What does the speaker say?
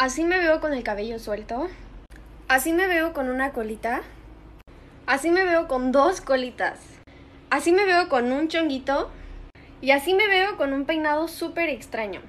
Así me veo con el cabello suelto. Así me veo con una colita. Así me veo con dos colitas. Así me veo con un chonguito. Y así me veo con un peinado súper extraño.